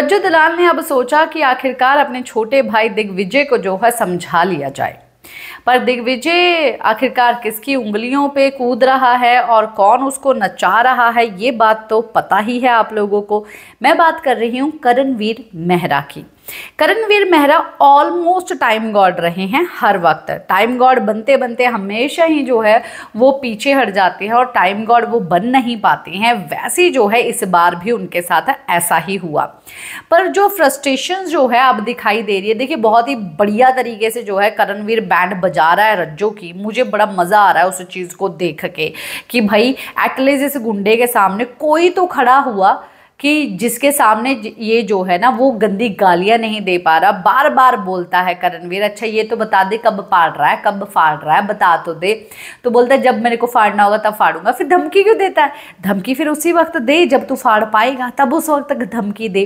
पज्जू दलाल ने अब सोचा कि आखिरकार अपने छोटे भाई दिग्विजय को जो है समझा लिया जाए पर दिग्विजय आखिरकार किसकी उंगलियों पे कूद रहा है और कौन उसको नचा रहा है ये बात तो पता ही है आप लोगों को मैं बात कर रही हूँ करणवीर मेहरा की करणवीर मेहरा ऑलमोस्ट टाइम गॉड रहे हैं हर वक्त टाइम गॉड बनते बनते हमेशा ही जो है वो पीछे हट जाते हैं और टाइम गॉड वो बन नहीं पाते हैं वैसे जो है इस बार भी उनके साथ ऐसा ही हुआ पर जो फ्रस्ट्रेशन जो है अब दिखाई दे रही है देखिए बहुत ही बढ़िया तरीके से जो है करणवीर बैंड बजा रहा है रज्जो की मुझे बड़ा मज़ा आ रहा है उस चीज़ को देख के कि भाई एटलीस्ट इस गुंडे के सामने कोई तो खड़ा हुआ कि जिसके सामने ये जो है ना वो गंदी गालियां नहीं दे पा रहा बार बार बोलता है करणवीर अच्छा ये तो बता दे कब फाड़ रहा है कब फाड़ रहा है बता तो दे तो बोलता है जब मेरे को फाड़ना होगा तब फाड़ूंगा फिर धमकी क्यों देता है धमकी फिर उसी वक्त दे जब तू फाड़ पाएगा तब उस वक्त तक धमकी दे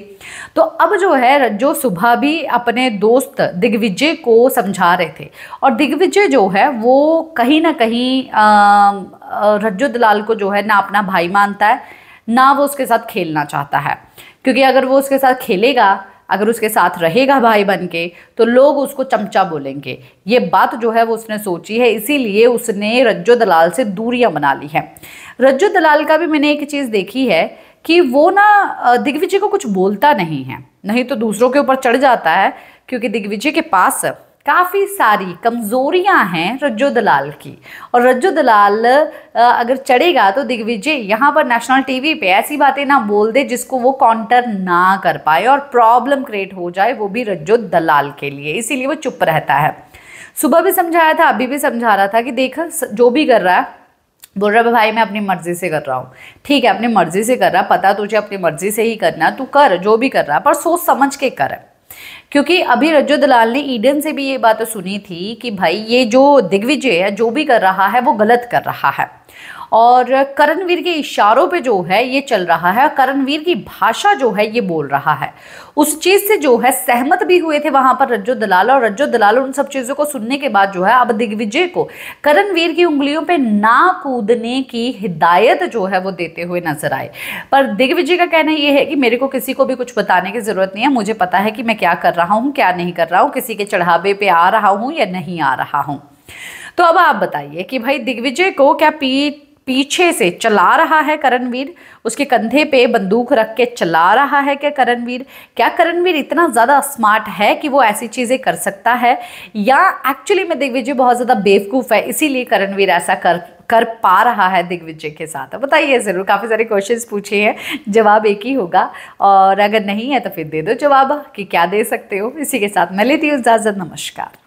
तो अब जो है जो सुबह भी अपने दोस्त दिग्विजय को समझा रहे थे और दिग्विजय जो है वो कहीं ना कहीं रज्जो दलाल को जो है ना अपना भाई मानता है ना वो उसके साथ खेलना चाहता है क्योंकि अगर वो उसके साथ खेलेगा अगर उसके साथ रहेगा भाई बन के तो लोग उसको चमचा बोलेंगे ये बात जो है वो उसने सोची है इसीलिए उसने रज्जो दलाल से दूरियां बना ली हैं रज्जो दलाल का भी मैंने एक चीज़ देखी है कि वो ना दिग्विजय को कुछ बोलता नहीं है नहीं तो दूसरों के ऊपर चढ़ जाता है क्योंकि दिग्विजय के पास काफ़ी सारी कमज़ोरियां हैं रज्जो दलाल की और रज्जो दलाल अगर चढ़ेगा तो दिग्विजय यहाँ पर नेशनल टीवी पे ऐसी बातें ना बोल दे जिसको वो काउंटर ना कर पाए और प्रॉब्लम क्रिएट हो जाए वो भी रज्जो दलाल के लिए इसीलिए वो चुप रहता है सुबह भी समझाया था अभी भी समझा रहा था कि देख जो भी कर रहा है बोल रहा है भाई मैं अपनी मर्ज़ी से कर रहा हूँ ठीक है अपनी मर्ज़ी से कर रहा पता तुझे अपनी मर्ज़ी से ही करना तू कर जो भी कर रहा पर सोच समझ के कर क्योंकि अभी रज्जो दलाल ने ईडन से भी ये बात सुनी थी कि भाई ये जो दिग्विजय है जो भी कर रहा है वो गलत कर रहा है और करणवीर के इशारों पे जो है ये चल रहा है करणवीर की भाषा जो है ये बोल रहा है उस चीज़ से जो है सहमत भी हुए थे वहां पर रज्जो दलाल और रज्जो दलाल उन सब चीज़ों को सुनने के बाद जो है अब दिग्विजय को करणवीर की उंगलियों पर ना कूदने की हिदायत जो है वो देते हुए नजर आए पर दिग्विजय का कहना यह है कि मेरे को किसी को भी कुछ बताने की ज़रूरत नहीं है मुझे पता है कि मैं क्या कर रहा हूँ क्या नहीं कर रहा हूँ किसी के चढ़ावे पे आ रहा हूँ या नहीं आ रहा हूं तो अब आप बताइए कि भाई दिग्विजय को क्या पीठ पीछे से चला रहा है करणवीर उसके कंधे पे बंदूक रख के चला रहा है क्या करणवीर क्या करणवीर इतना ज़्यादा स्मार्ट है कि वो ऐसी चीज़ें कर सकता है या एक्चुअली में दिग्विजय बहुत ज़्यादा बेवकूफ़ है इसीलिए करणवीर ऐसा कर कर पा रहा है दिग्विजय के साथ बताइए ज़रूर काफ़ी सारे क्वेश्चंस पूछे हैं जवाब एक ही होगा और अगर नहीं है तो फिर दे दो जवाब कि क्या दे सकते हो इसी के साथ मैं लेती हूँ इजाज़त नमस्कार